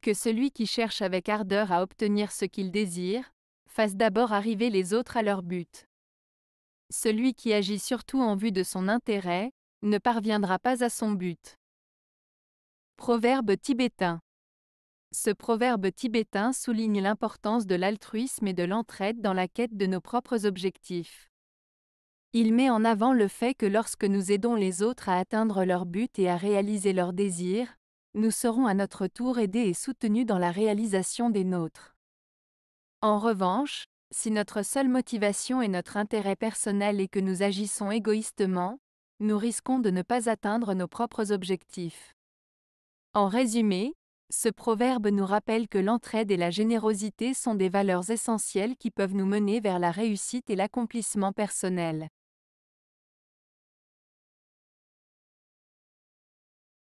que celui qui cherche avec ardeur à obtenir ce qu'il désire, fasse d'abord arriver les autres à leur but. Celui qui agit surtout en vue de son intérêt, ne parviendra pas à son but. Proverbe tibétain. Ce proverbe tibétain souligne l'importance de l'altruisme et de l'entraide dans la quête de nos propres objectifs. Il met en avant le fait que lorsque nous aidons les autres à atteindre leur but et à réaliser leurs désirs, nous serons à notre tour aidés et soutenus dans la réalisation des nôtres. En revanche, si notre seule motivation est notre intérêt personnel et que nous agissons égoïstement, nous risquons de ne pas atteindre nos propres objectifs. En résumé, ce proverbe nous rappelle que l'entraide et la générosité sont des valeurs essentielles qui peuvent nous mener vers la réussite et l'accomplissement personnel.